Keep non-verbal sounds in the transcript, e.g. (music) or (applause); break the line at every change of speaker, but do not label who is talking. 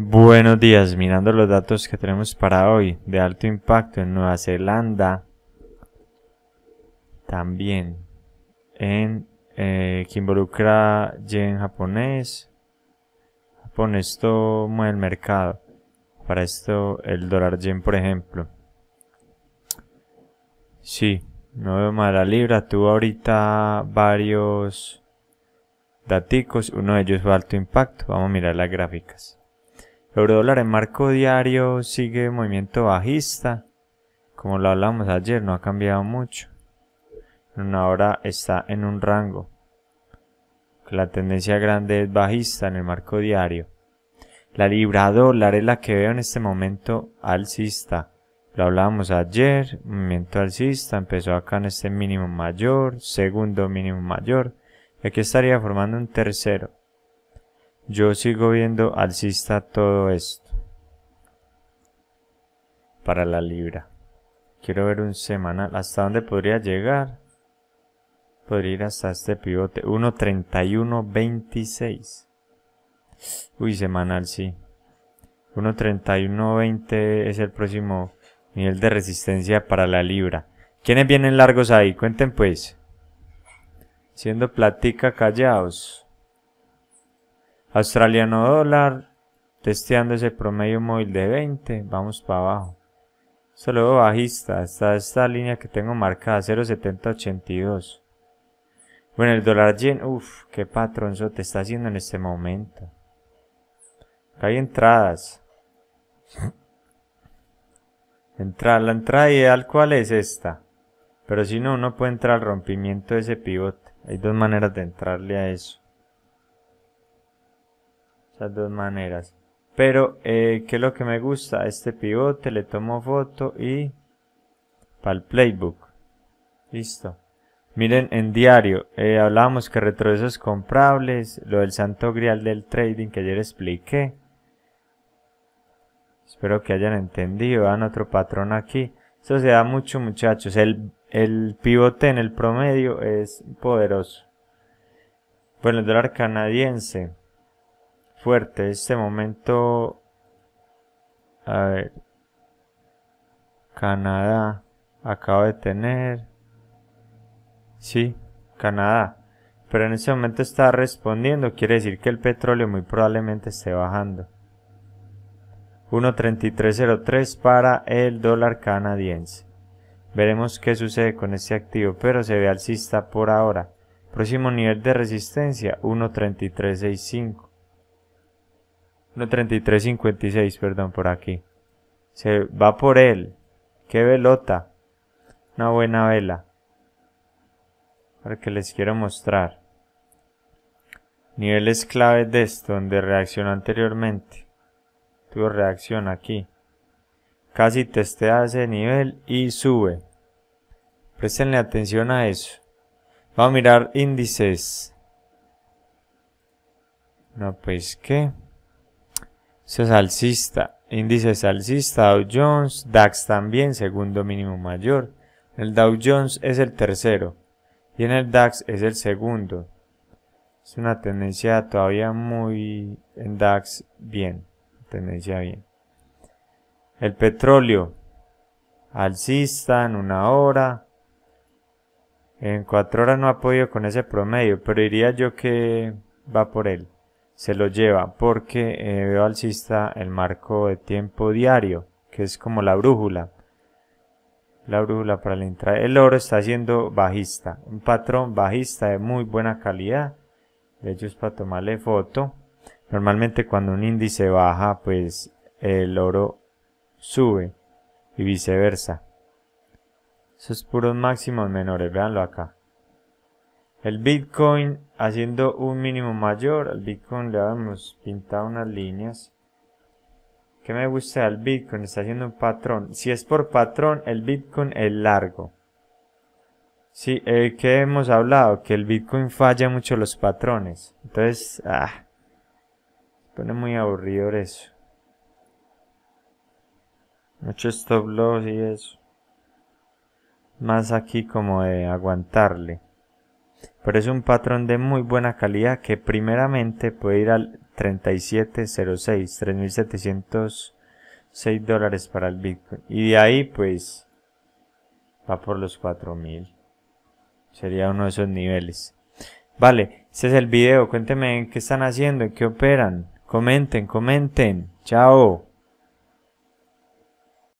Buenos días, mirando los datos que tenemos para hoy de alto impacto en Nueva Zelanda, también en eh, que involucra yen japonés. Japón, esto el mercado. Para esto, el dólar yen, por ejemplo. Sí, no veo más la libra. Tuvo ahorita varios daticos. Uno de ellos fue alto impacto. Vamos a mirar las gráficas dólar en marco diario sigue movimiento bajista. Como lo hablamos ayer, no ha cambiado mucho. Ahora está en un rango. La tendencia grande es bajista en el marco diario. La libra dólar es la que veo en este momento alcista. Lo hablábamos ayer, movimiento alcista, empezó acá en este mínimo mayor, segundo mínimo mayor, y aquí estaría formando un tercero. Yo sigo viendo alcista todo esto. Para la libra. Quiero ver un semanal. ¿Hasta dónde podría llegar? Podría ir hasta este pivote. 1.31.26. Uy, semanal, sí. 1.31.20 es el próximo nivel de resistencia para la libra. ¿Quiénes vienen largos ahí? Cuenten pues. Siendo platica callados. Australiano dólar, testeando ese promedio móvil de 20, vamos para abajo. Solo bajista, está esta línea que tengo marcada, 0.7082. Bueno, el dólar yen, uff, qué patronzo te está haciendo en este momento. hay entradas. (laughs) Entrar, la entrada ideal, ¿cuál es esta? Pero si no, uno puede entrar al rompimiento de ese pivote. Hay dos maneras de entrarle a eso las dos maneras pero eh, que es lo que me gusta este pivote le tomo foto y para el playbook listo miren en diario eh, hablábamos que retrocesos comprables lo del santo grial del trading que ayer expliqué espero que hayan entendido dan otro patrón aquí eso se da mucho muchachos el, el pivote en el promedio es poderoso bueno el dólar canadiense fuerte. Este momento... A ver. Canadá. Acaba de tener... Sí, Canadá. Pero en este momento está respondiendo. Quiere decir que el petróleo muy probablemente esté bajando. 1.3303 para el dólar canadiense. Veremos qué sucede con este activo, pero se ve alcista por ahora. Próximo nivel de resistencia 1.3365. 1.33.56, perdón, por aquí. Se va por él. ¡Qué velota! Una buena vela. Para que les quiero mostrar. Niveles clave de esto, donde reaccionó anteriormente. Tuvo reacción aquí. Casi testea ese nivel y sube. Prestenle atención a eso. Vamos a mirar índices. No, pues qué. Eso es alcista. Índices alcista, Dow Jones, DAX también, segundo mínimo mayor. El Dow Jones es el tercero y en el DAX es el segundo. Es una tendencia todavía muy en DAX bien, tendencia bien. El petróleo alcista en una hora. En cuatro horas no ha podido con ese promedio, pero diría yo que va por él se lo lleva porque eh, veo alcista el marco de tiempo diario, que es como la brújula. La brújula para la entrada. El oro está siendo bajista, un patrón bajista de muy buena calidad. De hecho es para tomarle foto. Normalmente cuando un índice baja, pues el oro sube y viceversa. Esos puros máximos menores, veanlo acá. El Bitcoin haciendo un mínimo mayor. Al Bitcoin le hemos pintado unas líneas. ¿Qué me gusta del Bitcoin? Está haciendo un patrón. Si es por patrón, el Bitcoin es largo. Sí, eh, que hemos hablado? Que el Bitcoin falla mucho los patrones. Entonces, ah, se pone muy aburrido eso. Mucho stop loss y eso. Más aquí como de aguantarle pero es un patrón de muy buena calidad que primeramente puede ir al 3706, 3706 dólares para el Bitcoin. Y de ahí pues va por los 4000. Sería uno de esos niveles. Vale, ese es el video. Cuéntenme qué están haciendo, en qué operan. Comenten, comenten. Chao.